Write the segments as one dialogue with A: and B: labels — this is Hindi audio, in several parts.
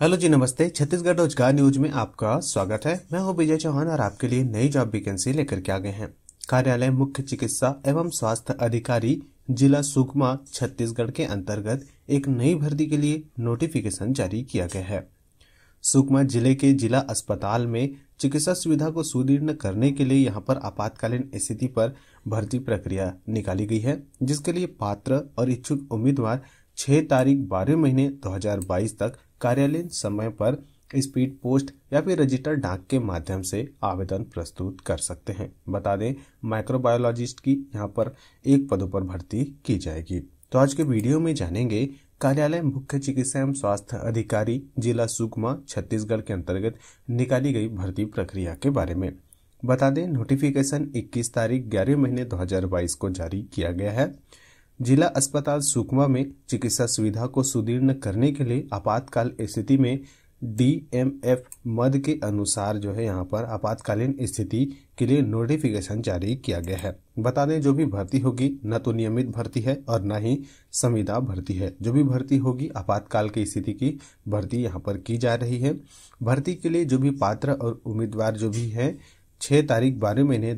A: हेलो जी नमस्ते छत्तीसगढ़ रोजगार न्यूज में आपका स्वागत है मैं हूं विजय चौहान और आपके लिए नई जॉब वैकेंसी लेकर के आ गए हैं कार्यालय मुख्य चिकित्सा एवं स्वास्थ्य अधिकारी जिला सुकमा छत्तीसगढ़ के अंतर्गत एक नई भर्ती के लिए नोटिफिकेशन जारी किया गया है सुकमा जिले के जिला अस्पताल में चिकित्सा सुविधा को सुदृढ़ करने के लिए यहाँ पर आपातकालीन स्थिति पर भर्ती प्रक्रिया निकाली गई है जिसके लिए पात्र और इच्छुक उम्मीदवार छह तारीख बारह महीने 2022 तक कार्यालयीन समय पर स्पीड पोस्ट या फिर रजिस्टर डाक के माध्यम से आवेदन प्रस्तुत कर सकते हैं बता दें माइक्रोबायोलॉजिस्ट की यहाँ पर एक पदों पर भर्ती की जाएगी तो आज के वीडियो में जानेंगे कार्यालय मुख्य चिकित्सा एवं स्वास्थ्य अधिकारी जिला सुकमा छत्तीसगढ़ के अंतर्गत निकाली गई भर्ती प्रक्रिया के बारे में बता दें नोटिफिकेशन 21 तारीख ग्यारह महीने 2022 को जारी किया गया है जिला अस्पताल सुकमा में चिकित्सा सुविधा को सुदीर्ण करने के लिए आपातकाल स्थिति में डीएमएफ मद के अनुसार जो है यहाँ पर आपातकालीन स्थिति के लिए नोटिफिकेशन जारी किया गया है बता दें जो भी भर्ती होगी न तो नियमित भर्ती है और न ही संविदा भर्ती है जो भी भर्ती होगी आपातकाल की स्थिति की भर्ती यहाँ पर की जा रही है भर्ती के लिए जो भी पात्र और उम्मीदवार जो भी है छह तारीख बारह महीने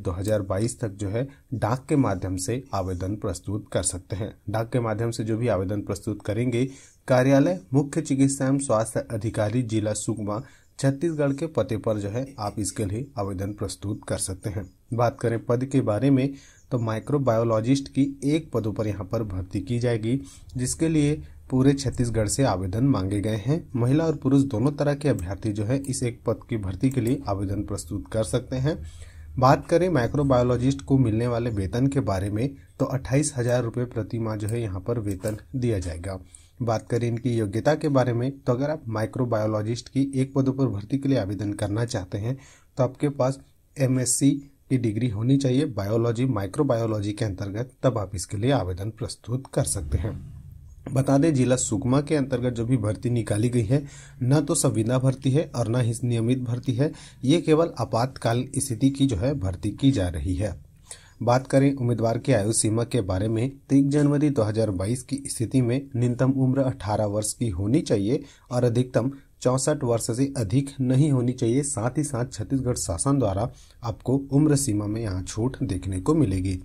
A: बाईस तक जो है डाक के माध्यम से आवेदन प्रस्तुत कर सकते हैं डाक के माध्यम से जो भी आवेदन प्रस्तुत करेंगे कार्यालय मुख्य चिकित्सा एवं स्वास्थ्य अधिकारी जिला सुकमा छत्तीसगढ़ के पते पर जो है आप इसके लिए आवेदन प्रस्तुत कर सकते हैं बात करें पद के बारे में तो माइक्रोबायोलॉजिस्ट की एक पदों पर यहाँ पर भर्ती की जाएगी जिसके लिए पूरे छत्तीसगढ़ से आवेदन मांगे गए हैं महिला और पुरुष दोनों तरह के अभ्यर्थी जो है इस एक पद की भर्ती के लिए आवेदन प्रस्तुत कर सकते हैं बात करें माइक्रोबायोलॉजिस्ट को मिलने वाले वेतन के बारे में तो अट्ठाईस हजार रुपये प्रति माह जो है यहाँ पर वेतन दिया जाएगा बात करें इनकी योग्यता के बारे में तो अगर आप माइक्रोबायोलॉजिस्ट की एक पदों पर भर्ती के लिए आवेदन करना चाहते हैं तो आपके पास एम की डिग्री होनी चाहिए बायोलॉजी माइक्रोबायोलॉजी के अंतर्गत तब आप इसके लिए आवेदन प्रस्तुत कर सकते हैं बता दें जिला सुकमा के अंतर्गत जो भी भर्ती निकाली गई है न तो संविदा भर्ती है और न ही नियमित भर्ती है ये केवल आपातकाल स्थिति की जो है भर्ती की जा रही है बात करें उम्मीदवार की आयु सीमा के बारे में तो एक जनवरी 2022 की स्थिति में न्यूनतम उम्र 18 वर्ष की होनी चाहिए और अधिकतम चौसठ वर्ष से अधिक नहीं होनी चाहिए साथ ही साथ छत्तीसगढ़ शासन द्वारा आपको उम्र सीमा में यहाँ छूट देखने को मिलेगी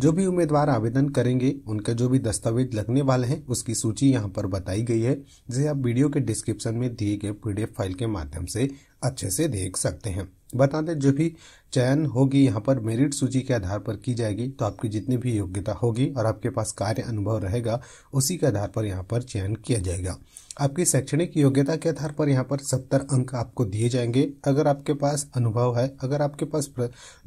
A: जो भी उम्मीदवार आवेदन करेंगे उनके जो भी दस्तावेज लगने वाले हैं उसकी सूची यहाँ पर बताई गई है जिसे आप वीडियो के डिस्क्रिप्शन में दिए गए पीडीएफ फाइल के माध्यम से अच्छे से देख सकते हैं बता दें जो भी चयन होगी यहाँ पर मेरिट सूची के आधार पर की जाएगी तो आपकी जितनी भी योग्यता होगी और आपके पास कार्य अनुभव रहेगा उसी के आधार पर यहाँ पर चयन किया जाएगा आपकी शैक्षणिक योग्यता के आधार पर यहाँ पर सत्तर अंक आपको दिए जाएंगे अगर आपके पास अनुभव है अगर आपके पास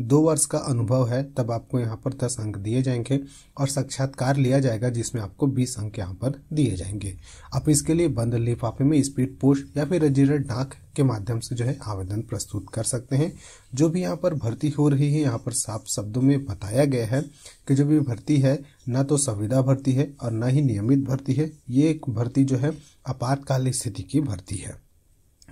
A: दो वर्ष का अनुभव है तब आपको यहाँ पर दस अंक दिए जाएंगे और साक्षात्कार लिया जाएगा जिसमें आपको बीस अंक यहाँ पर दिए जाएंगे आप इसके लिए बंद लिफाफे में स्पीड पोस्ट या फिर रजिस्टर्ड डाक के माध्यम से जो है आवेदन प्रस्तुत कर सकते हैं जो भी यहाँ पर भर्ती हो रही है यहाँ पर साफ शब्दों में बताया गया है कि जो भी भर्ती है ना तो संविदा भर्ती है और ना ही नियमित भर्ती है ये एक भर्ती जो है आपातकालीन स्थिति की भर्ती है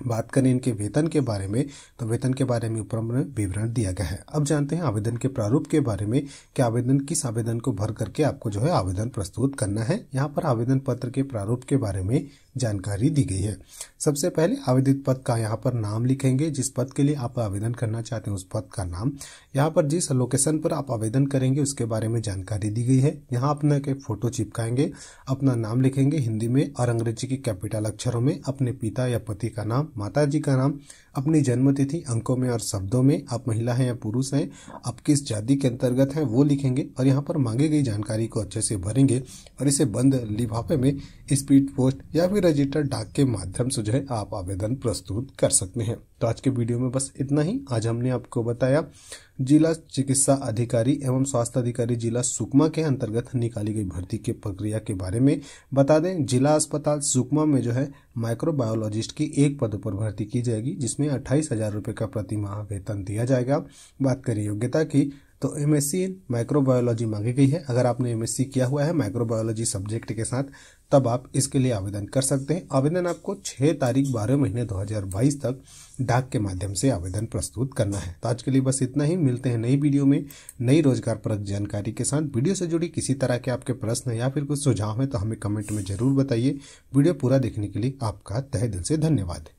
A: बात करें इनके वेतन के बारे में तो वेतन के बारे में ऊपर में विवरण दिया गया है अब जानते हैं आवेदन के प्रारूप के बारे में कि आवेदन किस आवेदन को भर करके आपको जो है आवेदन प्रस्तुत करना है यहाँ पर आवेदन पत्र के प्रारूप के बारे में जानकारी दी गई है सबसे पहले आवेदित पद का यहाँ पर नाम लिखेंगे जिस पद के लिए आप आवेदन करना चाहते हैं उस पद का नाम यहाँ पर जिस लोकेशन पर आप आवेदन करेंगे उसके बारे में जानकारी दी गई है यहाँ अपने के फोटो चिपकाएंगे अपना नाम लिखेंगे हिंदी में और अंग्रेजी के कैपिटल अक्षरों में अपने पिता या पति का नाम माता जी का नाम अपनी जन्मतिथि अंकों में और शब्दों में आप महिला हैं या पुरुष हैं आप किस जाति के अंतर्गत हैं वो लिखेंगे और यहाँ पर मांगी गई जानकारी को अच्छे से भरेंगे और इसे बंद लिफाफे में स्पीड पोस्ट या फिर रजिस्टर डाक के माध्यम से जो है आप आवेदन प्रस्तुत कर सकते हैं तो आज के वीडियो में बस इतना ही आज हमने आपको बताया जिला चिकित्सा अधिकारी एवं स्वास्थ्य अधिकारी जिला सुकमा के अंतर्गत निकाली गई भर्ती के प्रक्रिया के बारे में बता दें जिला अस्पताल सुकमा में जो है माइक्रोबायोलॉजिस्ट की एक पद पर भर्ती की जाएगी जिसमें अट्ठाईस हजार रुपये का प्रतिमाह वेतन दिया जाएगा बात करें योग्यता की तो M S C in microbiology मांगी गई है अगर आपने एम किया हुआ है माइक्रोबायोलॉजी सब्जेक्ट के साथ तब आप इसके लिए आवेदन कर सकते हैं आवेदन आपको 6 तारीख 12 महीने 2022 तक डाक के माध्यम से आवेदन प्रस्तुत करना है तो आज के लिए बस इतना ही मिलते हैं नई वीडियो में नई रोजगार परक जानकारी के साथ वीडियो से जुड़ी किसी तरह के आपके प्रश्न या फिर कुछ सुझाव हैं तो हमें कमेंट में जरूर बताइए वीडियो पूरा देखने के लिए आपका तहे दिल से धन्यवाद